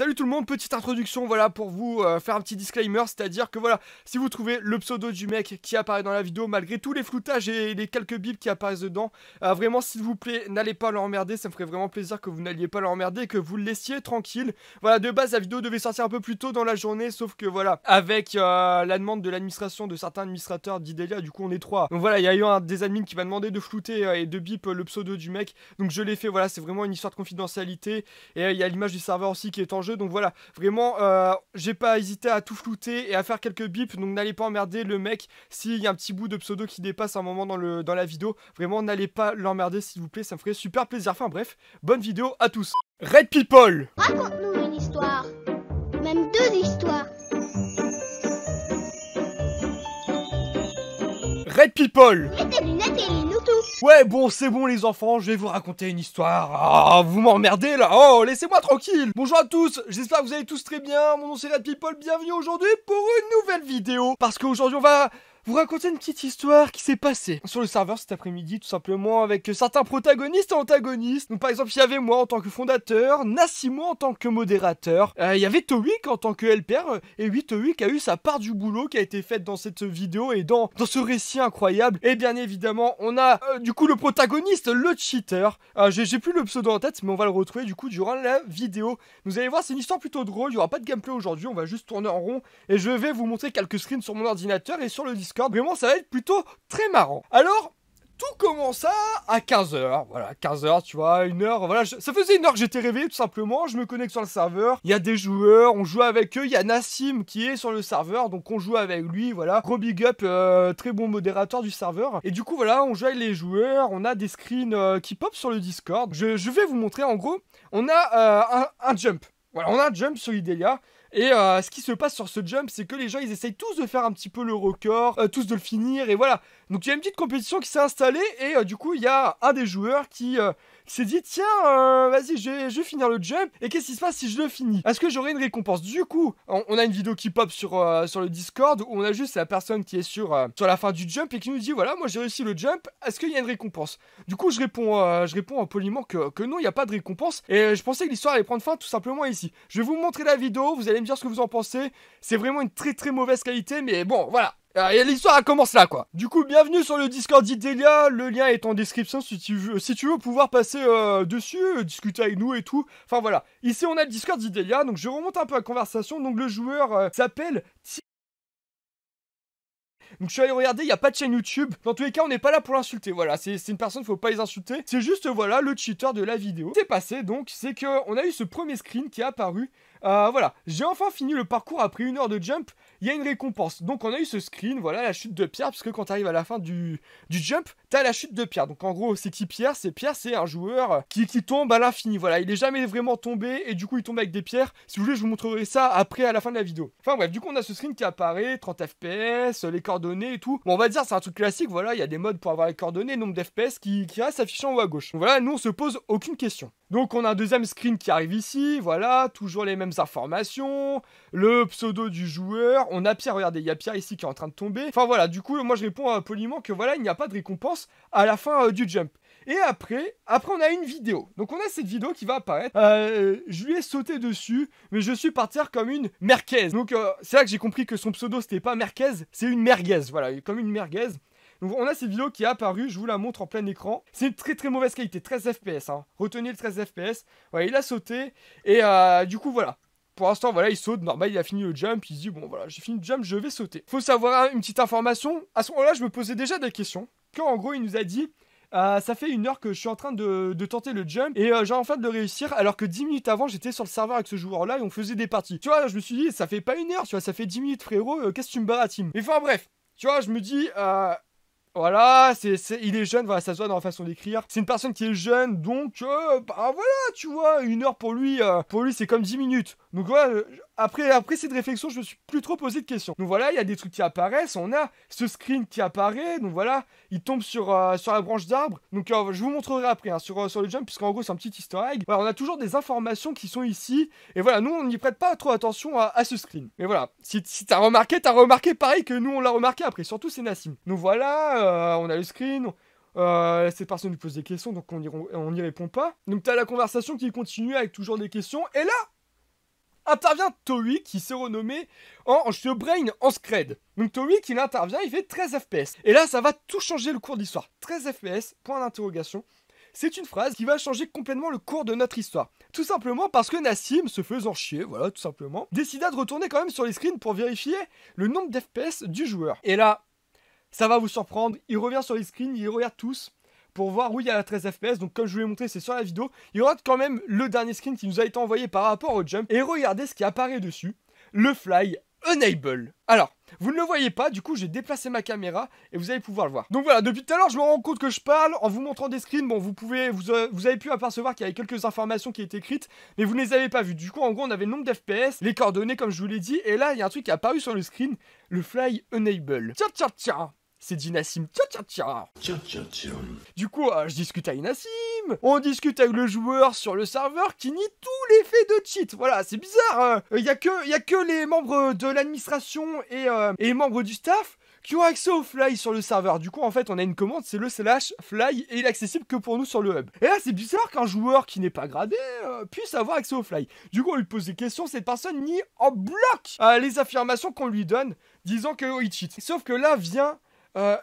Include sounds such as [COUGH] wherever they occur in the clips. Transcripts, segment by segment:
Salut tout le monde, petite introduction voilà pour vous euh, faire un petit disclaimer, c'est-à-dire que voilà, si vous trouvez le pseudo du mec qui apparaît dans la vidéo malgré tous les floutages et les quelques bips qui apparaissent dedans, euh, vraiment s'il vous plaît, n'allez pas l'emmerder, ça me ferait vraiment plaisir que vous n'alliez pas l'emmerder et que vous le laissiez tranquille. Voilà, de base la vidéo devait sortir un peu plus tôt dans la journée, sauf que voilà, avec euh, la demande de l'administration de certains administrateurs d'Idelia, du coup on est trois. Donc voilà, il y a eu un des admins qui m'a demandé de flouter et de bip le pseudo du mec, donc je l'ai fait, voilà, c'est vraiment une histoire de confidentialité et il y a l'image du serveur aussi qui est en jeu donc voilà, vraiment, euh, j'ai pas hésité à tout flouter et à faire quelques bips. Donc n'allez pas emmerder le mec s'il y a un petit bout de pseudo qui dépasse un moment dans, le, dans la vidéo. Vraiment, n'allez pas l'emmerder s'il vous plaît, ça me ferait super plaisir. Enfin bref, bonne vidéo à tous. Red People Raconte-nous une histoire, même deux Red People Ouais, bon, c'est bon les enfants, je vais vous raconter une histoire. Ah, vous m'emmerdez là. Oh, laissez-moi tranquille. Bonjour à tous, j'espère que vous allez tous très bien. Mon nom c'est Red People, bienvenue aujourd'hui pour une nouvelle vidéo. Parce qu'aujourd'hui on va vous raconter une petite histoire qui s'est passée sur le serveur cet après-midi, tout simplement, avec euh, certains protagonistes et antagonistes. par exemple, il y avait moi en tant que fondateur, Nassimo en tant que modérateur, euh, il y avait Towik en tant que LPR, euh, et oui, Towik a eu sa part du boulot qui a été faite dans cette vidéo et dans, dans ce récit incroyable. Et bien évidemment, on a du coup le protagoniste, le cheater. J'ai plus le pseudo en tête, mais on va le retrouver du coup durant la vidéo. Vous allez voir, c'est une histoire plutôt drôle, il n'y aura pas de gameplay aujourd'hui, on va juste tourner en rond, et je vais vous montrer quelques screens sur mon ordinateur et sur le Discord Vraiment, ça va être plutôt très marrant. Alors, tout commença à 15h. Voilà, 15h, tu vois, une heure. Voilà, ça faisait une heure que j'étais réveillé tout simplement. Je me connecte sur le serveur. Il y a des joueurs, on joue avec eux. Il y a Nassim qui est sur le serveur, donc on joue avec lui. Voilà, gros big up, euh, très bon modérateur du serveur. Et du coup, voilà, on joue avec les joueurs. On a des screens euh, qui pop sur le Discord. Je, vais vous montrer en gros. On a euh, un, un jump. Voilà, on a un jump sur Idelia. Et euh, ce qui se passe sur ce jump, c'est que les gens, ils essayent tous de faire un petit peu le record, euh, tous de le finir, et voilà. Donc il y a une petite compétition qui s'est installée, et euh, du coup, il y a un des joueurs qui c'est s'est dit tiens, euh, vas-y, je vais, finir le jump. Et qu'est-ce qui se passe si je le finis Est-ce que j'aurai une récompense Du coup, on, a une vidéo qui pop sur, euh, sur le Discord où on a juste la personne qui est sur, euh, sur la fin du jump et qui nous dit voilà, moi j'ai réussi le jump. Est-ce qu'il y a une récompense Du coup, je réponds, je réponds poliment que, que non, il n'y a pas de récompense. Et je pensais que l'histoire allait prendre fin tout simplement ici. Je vais vous montrer la vidéo, vous allez me dire ce que vous en pensez. C'est vraiment une très très mauvaise qualité, mais bon, voilà. Ah, et l'histoire commence là quoi. Du coup, bienvenue sur le Discord d'Idelia, le lien est en description si tu veux, si tu veux pouvoir passer euh, dessus, euh, discuter avec nous et tout. Enfin voilà, ici on a le Discord d'Idelia, donc je remonte un peu la conversation, donc le joueur euh, s'appelle... Donc je suis allé regarder, il n'y a pas de chaîne YouTube. Dans tous les cas, on n'est pas là pour l'insulter. Voilà, c'est une personne, il ne faut pas les insulter. C'est juste, voilà, le cheater de la vidéo. C'est passé donc, c'est que on a eu ce premier screen qui est apparu. Euh, voilà, j'ai enfin fini le parcours après une heure de jump. Il y a une récompense. Donc on a eu ce screen, voilà, la chute de pierre, parce que quand tu arrives à la fin du, du jump, as la chute de pierre. Donc en gros, c'est qui Pierre C'est Pierre, c'est un joueur euh, qui, qui tombe à l'infini. Voilà, il est jamais vraiment tombé et du coup il tombe avec des pierres. Si vous voulez, je vous montrerai ça après à la fin de la vidéo. Enfin bref, du coup on a ce screen qui apparaît, 30 FPS, euh, les coordonnées et tout. Bon, on va dire c'est un truc classique. Voilà, il y a des modes pour avoir les coordonnées, nombre d'FPS qui, qui reste affiché en haut à gauche. voilà, nous on se pose aucune question. Donc on a un deuxième screen qui arrive ici, voilà, toujours les mêmes informations, le pseudo du joueur, on a Pierre, regardez, il y a Pierre ici qui est en train de tomber. Enfin voilà, du coup, moi je réponds euh, poliment que voilà, il n'y a pas de récompense à la fin euh, du jump. Et après, après on a une vidéo. Donc on a cette vidéo qui va apparaître. Euh, je lui ai sauté dessus, mais je suis parti comme une merguez Donc c'est là que j'ai compris que son pseudo c'était pas merquez, c'est une merguez. Voilà, comme une merguez. Donc on a cette vidéo qui est apparue, je vous la montre en plein écran. C'est une très très mauvaise qualité, 13 FPS. Hein. Retenez le 13 FPS. Voilà, il a sauté. Et euh, du coup, voilà. Pour l'instant, voilà, il saute, normal, il a fini le jump, il se dit, bon, voilà, j'ai fini le jump, je vais sauter. Faut savoir hein, une petite information, à ce moment-là, je me posais déjà des questions. Quand, en gros, il nous a dit, euh, ça fait une heure que je suis en train de, tenter le jump et euh, j'ai enfin de réussir alors que 10 minutes avant j'étais sur le serveur avec ce joueur là et on faisait des parties. Tu vois, je me suis dit ça fait pas une heure, tu vois, ça fait 10 minutes frérot, qu'est-ce que tu me team Mais enfin bref, tu vois, je me dis voilà, c'est, il est jeune, voilà, ça se voit dans la façon d'écrire. C'est une personne qui est jeune, donc, euh, bah, voilà, tu vois, une heure pour lui, euh, pour lui c'est comme 10 minutes. Donc voilà, euh, après, après cette réflexion, je me suis plus trop posé de questions. Donc voilà, il y a des trucs qui apparaissent. On a ce screen qui apparaît. Donc voilà, il tombe sur, euh, sur la branche d'arbre. Donc euh, je vous montrerai après hein, sur, euh, sur le jump, puisqu'en gros, c'est un petit easter egg. on a toujours des informations qui sont ici. Et voilà, nous, on n'y prête pas trop attention à, ce screen. Mais voilà, si, si t'as remarqué, t'as remarqué pareil que nous, on l'a remarqué après. Surtout, c'est Nassim. Donc voilà, on a le screen. Euh, cette personne nous pose des questions, donc on n'y répond pas. Donc t'as la conversation qui continue avec toujours des questions. Et là, intervient Toei qui s'est renommé en Shebrain Brain en Scred. Donc Toei qui intervient, il fait 13 FPS. Et là ça va tout changer le cours de l'histoire. 13 FPS, point d'interrogation. C'est une phrase qui va changer complètement le cours de notre histoire. Tout simplement parce que Nassim, se faisant chier, voilà, tout simplement, décida de retourner quand même sur les screens pour vérifier le nombre d'FPS du joueur. Et là, ça va vous surprendre, il revient sur les screens, il regarde tous, pour voir où il y a 13 FPS. Donc comme je vous l'ai montré, c'est sur la vidéo. Il y aura quand même le dernier screen qui nous a été envoyé par rapport au jump. Et regardez ce qui apparaît dessus. Le fly enable. Alors, vous ne le voyez pas, du coup j'ai déplacé ma caméra et vous allez pouvoir le voir. Donc voilà, depuis tout à l'heure je me rends compte que je parle en vous montrant des screens. Bon, vous pouvez, vous, euh, avez pu apercevoir qu'il y avait quelques informations qui étaient écrites, mais vous ne les avez pas vues. Du coup, en gros, on avait le nombre d'FPS, les coordonnées comme je vous l'ai dit, et là il y a un truc qui est apparu sur le screen, le fly enable. Tiens, tiens, tiens c'est Dinassim. Tiens, tiens, tiens. Tiens, tiens, Du coup, euh, je discute avec Inassim. On discute avec le joueur sur le serveur qui nie tous les faits de cheat. Voilà, c'est bizarre. Il hein. n'y euh, a, a, que les membres de l'administration et, euh, membres du staff qui ont accès au fly sur le serveur. Du coup, en fait, on a une commande, c'est le slash fly et il est accessible que pour nous sur le hub. Et là, c'est bizarre qu'un joueur qui n'est pas gradé puisse avoir accès au fly. Du coup, on lui pose des questions, cette personne nie en bloc les affirmations qu'on lui donne, disant qu'il cheat. Sauf que là vient euh,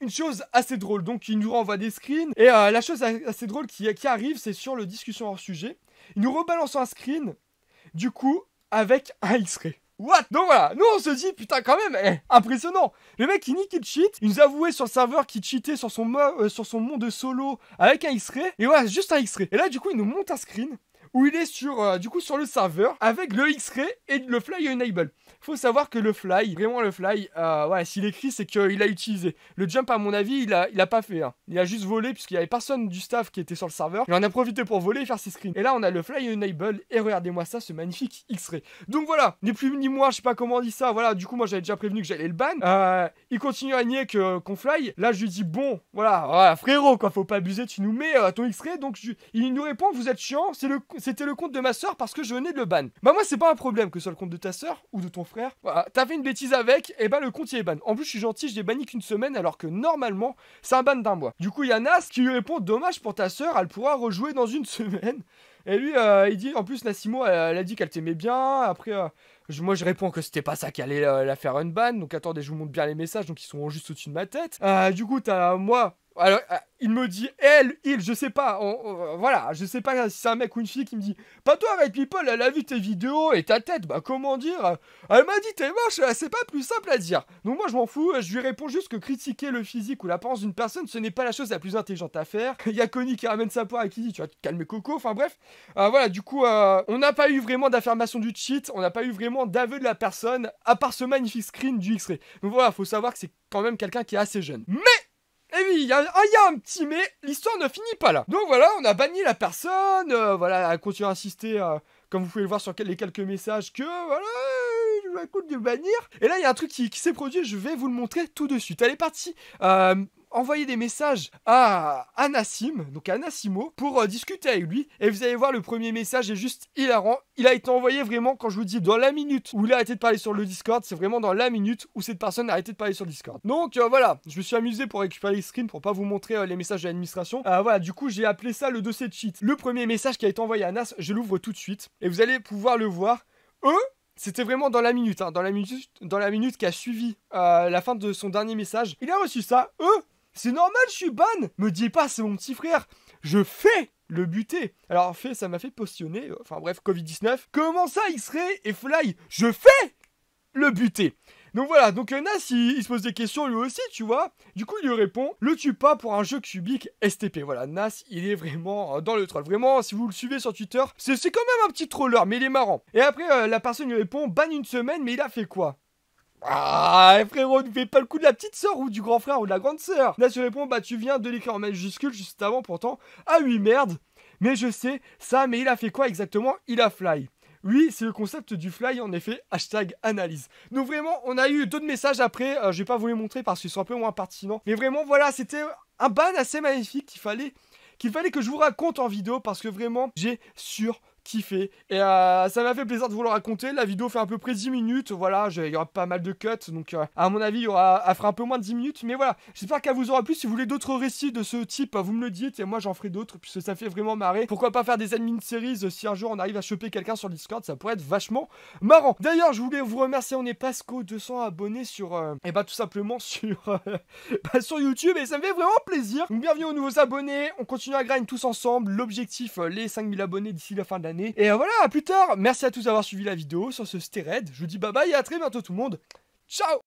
une chose assez drôle, donc il nous renvoie des screens, et euh, la chose assez drôle qui, arrive, c'est sur le discussion hors sujet, il nous rebalance un screen, du coup, avec un X-ray. What Donc voilà, nous on se dit, putain quand même, eh, impressionnant Le mec il nique, il cheat, il nous avouait sur le serveur qu'il cheatait sur son, euh, sur son monde solo avec un X-ray, et voilà, juste un X-ray. Et là du coup il nous monte un screen, où il est sur, euh, du coup, sur le serveur avec le X-Ray et le Fly Enable. Faut savoir que le Fly, vraiment le Fly, euh, voilà, s'il écrit, c'est qu'il a utilisé. Le Jump, à mon avis, il a, il a pas fait. Hein. Il a juste volé puisqu'il y avait personne du staff qui était sur le serveur. Il en a profité pour voler et faire ses screens. Et là, on a le Fly Enable et regardez-moi ça, ce magnifique X-Ray. Donc voilà, ni plus ni moins, je sais pas comment on dit ça. Voilà, du coup, moi, j'avais déjà prévenu que j'allais le ban. Euh, il continue à nier qu'on Fly. Là, je lui dis bon, voilà, frérot, quoi, faut pas abuser. Tu nous mets euh, ton X-Ray, donc il nous répond, vous êtes chiant. C'est le c'était le compte de ma soeur parce que je venais de le ban. Bah moi c'est pas un problème que ce soit le compte de ta soeur ou de ton frère. Voilà, t'as fait une bêtise avec, et bah le compte il est ban. En plus je suis gentil, je l'ai banni qu'une semaine alors que normalement c'est un ban d'un mois. Du coup il y a Nas qui lui répond dommage pour ta soeur, elle pourra rejouer dans une [LAUGHS] semaine. Et lui euh, il dit en plus Nassimo elle, elle a dit qu'elle t'aimait bien, après... Euh, moi, je réponds que c'était pas ça qui allait euh, la faire ban. Donc, attendez, je vous montre bien les messages. Donc, ils sont juste au-dessus de ma tête. du coup, t'as moi alors, euh, il me dit elle, il, je sais pas, euh, voilà, je sais pas si c'est un mec ou une fille qui me dit Pas toi, Red People, elle a vu tes vidéos et ta tête, bah comment dire Elle m'a dit t'es moche, euh, c'est pas plus simple à dire. Donc moi je m'en fous, je lui réponds juste que critiquer le physique ou l'apparence d'une personne, ce n'est pas la chose la plus intelligente à faire. [LAUGHS] Il y a Connie qui ramène sa poire et qui dit Tu vas te calmer Coco, enfin bref. voilà, du coup, on n'a pas eu vraiment d'affirmation du cheat, on n'a pas eu vraiment d'aveu de la personne, à part ce magnifique screen du X-ray. Donc voilà, faut savoir que c'est quand même quelqu'un qui est assez jeune. Mais ah, il y, a, un petit mais, l'histoire ne finit pas là. Donc voilà, on a banni la personne, euh, voilà, elle continue à insister, euh, comme vous pouvez le voir sur les quelques messages, que voilà, je m'accoute de bannir. Et là, il y a un truc qui, s'est produit, je vais vous le montrer tout de suite. Allez, parti euh, Envoyer des messages à Anasim, donc à Anassimo, pour euh, discuter avec lui. Et vous allez voir, le premier message est juste hilarant. Il a été envoyé vraiment, quand je vous dis, dans la minute où il a arrêté de parler sur le Discord. C'est vraiment dans la minute où cette personne a arrêté de parler sur le Discord. Donc euh, voilà, je me suis amusé pour récupérer les screens pour pas vous montrer euh, les messages de l'administration. voilà, du coup, j'ai appelé ça le dossier de cheat. Le premier message qui a été envoyé à Anas, je l'ouvre tout de suite. Et vous allez pouvoir le voir. Eux, c'était vraiment dans la minute, hein, dans la minute, dans la minute qui a suivi la fin de son dernier message. Il a reçu ça. Eux, c'est normal, je suis ban Me dis pas, c'est mon petit frère Je fais le buter Alors, fait, ça m'a fait postionner, euh, enfin bref, Covid-19. Comment ça, X-Ray et Fly Je fais le buter donc voilà, donc euh, Nas il, se pose des questions lui aussi, tu vois. Du coup, il lui répond Le tue pas pour un jeu cubique STP. Voilà, Nas il est vraiment euh, dans le troll. Vraiment, si vous le suivez sur Twitter, c'est quand même un petit troller, mais il est marrant. Et après, la personne lui répond ban une semaine, mais il a fait quoi ah, frérot, ne fais pas le coup de la petite sœur ou du grand frère ou de la grande sœur. Là, tu réponds, bah, tu viens de l'écrire en majuscule juste avant, pourtant. Ah oui, merde. Mais je sais, ça, mais il a fait quoi exactement Il a fly. Oui, c'est le concept du fly, en effet, hashtag analyse. Donc vraiment, on a eu d'autres messages après, euh, je vais pas vous les montrer parce qu'ils sont un peu moins pertinents. Mais vraiment, voilà, c'était un ban assez magnifique qu'il fallait qu'il fallait que je vous raconte en vidéo parce que vraiment j'ai sur et euh, ça m'a fait plaisir de vous le raconter. La vidéo fait à peu près 10 minutes. Voilà, il y aura pas mal de cuts. Donc, euh, à mon avis, il y aura, elle fera un peu moins de 10 minutes. Mais voilà, j'espère qu'elle vous aura plu. Si vous voulez d'autres récits de ce type, vous me le dites. Et moi, j'en ferai d'autres puisque ça fait vraiment marrer. Pourquoi pas faire des admin series euh, si un jour on arrive à choper quelqu'un sur Discord Ça pourrait être vachement marrant. D'ailleurs, je voulais vous remercier. On est presque 200 abonnés sur. et bah, tout simplement [LAUGHS] sur, bah, sur YouTube. Et ça me fait vraiment plaisir. Donc, bienvenue aux nouveaux abonnés. On continue à grind tous ensemble. L'objectif, les 5000 abonnés d'ici la fin de l'année. Et euh, voilà, à plus tard Merci à tous d'avoir suivi la vidéo sur ce Stered. Je dis bye bye et à très bientôt tout le monde. Ciao